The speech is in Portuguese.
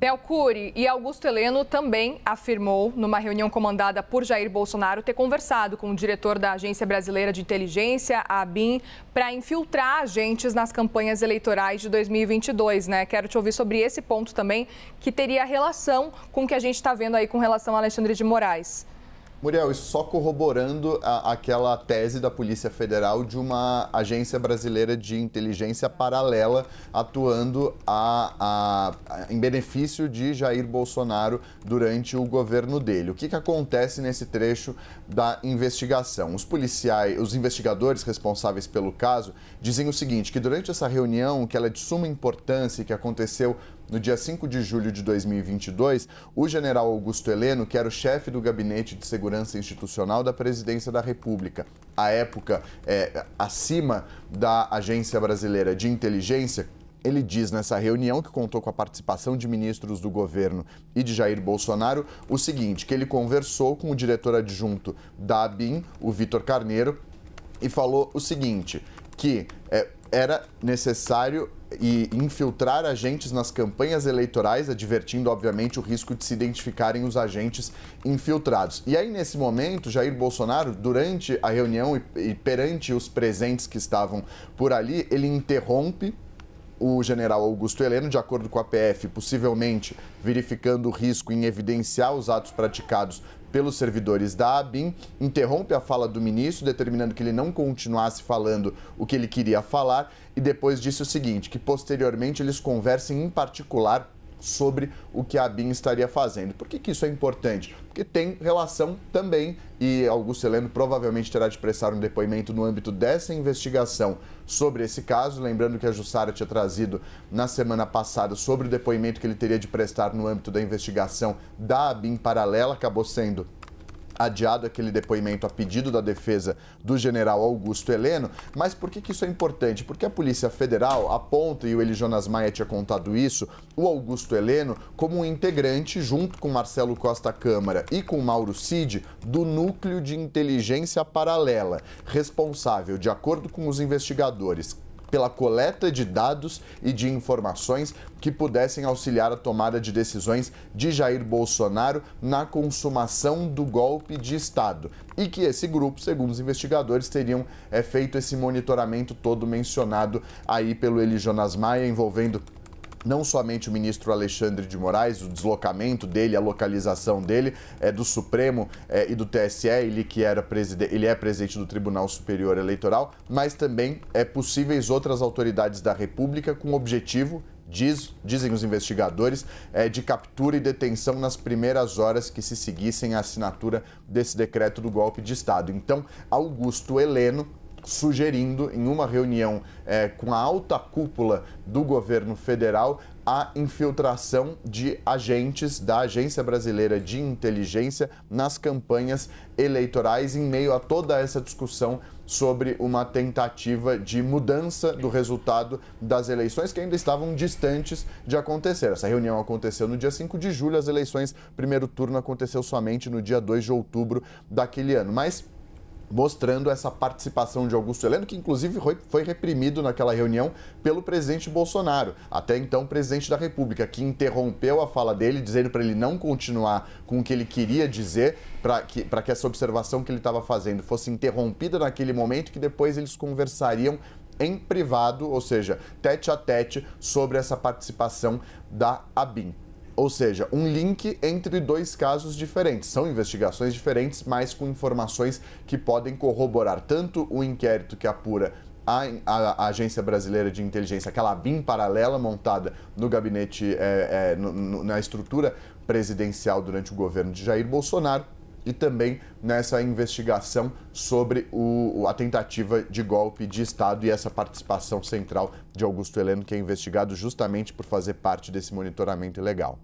Belcuri e Augusto Heleno também afirmou, numa reunião comandada por Jair Bolsonaro, ter conversado com o diretor da Agência Brasileira de Inteligência, a ABIN, para infiltrar agentes nas campanhas eleitorais de 2022. Né? Quero te ouvir sobre esse ponto também, que teria relação com o que a gente está vendo aí com relação a Alexandre de Moraes. Muriel, isso só corroborando a, aquela tese da Polícia Federal de uma agência brasileira de inteligência paralela atuando a, a, em benefício de Jair Bolsonaro durante o governo dele. O que, que acontece nesse trecho da investigação? Os policiais, os investigadores responsáveis pelo caso dizem o seguinte: que durante essa reunião, que ela é de suma importância e que aconteceu no dia 5 de julho de 2022, o general Augusto Heleno, que era o chefe do Gabinete de Segurança Institucional da Presidência da República, à época é, acima da Agência Brasileira de Inteligência, ele diz nessa reunião, que contou com a participação de ministros do governo e de Jair Bolsonaro, o seguinte: que ele conversou com o diretor adjunto da ABIN, o Vitor Carneiro, e falou o seguinte: que é, era necessário e infiltrar agentes nas campanhas eleitorais, advertindo, obviamente, o risco de se identificarem os agentes infiltrados. E aí, nesse momento, Jair Bolsonaro, durante a reunião e, e perante os presentes que estavam por ali, ele interrompe o general Augusto Heleno, de acordo com a PF, possivelmente verificando o risco em evidenciar os atos praticados pelos servidores da ABIN, interrompe a fala do ministro, determinando que ele não continuasse falando o que ele queria falar, e depois disse o seguinte: que posteriormente eles conversem em particular sobre o que a BIM estaria fazendo. Por que, que isso é importante? Porque tem relação também, e Augusto Heleno provavelmente terá de prestar um depoimento no âmbito dessa investigação sobre esse caso. Lembrando que a Jussara tinha trazido na semana passada sobre o depoimento que ele teria de prestar no âmbito da investigação da BIM paralela, acabou sendo adiado aquele depoimento a pedido da defesa do general Augusto Heleno. Mas por que, que isso é importante? Porque a Polícia Federal aponta, e o Eli Jonas Maia tinha contado isso, o Augusto Heleno como um integrante, junto com Marcelo Costa Câmara e com Mauro Cid, do Núcleo de Inteligência Paralela, responsável, de acordo com os investigadores, pela coleta de dados e de informações que pudessem auxiliar a tomada de decisões de Jair Bolsonaro na consumação do golpe de Estado. E que esse grupo, segundo os investigadores, teriam é, feito esse monitoramento todo mencionado aí pelo Eli Jonas Maia envolvendo não somente o ministro Alexandre de Moraes, o deslocamento dele, a localização dele, é do Supremo é, e do TSE, ele que era presidente, ele é presidente do Tribunal Superior Eleitoral, mas também é possíveis outras autoridades da República com o objetivo Diz, dizem os investigadores, é, de captura e detenção nas primeiras horas que se seguissem a assinatura desse decreto do golpe de Estado. Então, Augusto Heleno sugerindo em uma reunião é, com a alta cúpula do governo federal a infiltração de agentes da Agência Brasileira de Inteligência nas campanhas eleitorais em meio a toda essa discussão sobre uma tentativa de mudança do resultado das eleições que ainda estavam distantes de acontecer. Essa reunião aconteceu no dia 5 de julho, as eleições, primeiro turno aconteceu somente no dia 2 de outubro daquele ano. Mas mostrando essa participação de Augusto Heleno, que inclusive foi reprimido naquela reunião pelo presidente Bolsonaro, até então presidente da República, que interrompeu a fala dele, dizendo para ele não continuar com o que ele queria dizer, para que, que essa observação que ele estava fazendo fosse interrompida naquele momento, que depois eles conversariam em privado, ou seja, tete a tete, sobre essa participação da ABIN. Ou seja, um link entre dois casos diferentes. São investigações diferentes, mas com informações que podem corroborar tanto o inquérito que apura a, a, a, Agência Brasileira de Inteligência, aquela BIM paralela montada no gabinete, é, é, no, no, na estrutura presidencial durante o governo de Jair Bolsonaro, e também nessa investigação sobre o, a tentativa de golpe de Estado e essa participação central de Augusto Heleno, que é investigado justamente por fazer parte desse monitoramento ilegal.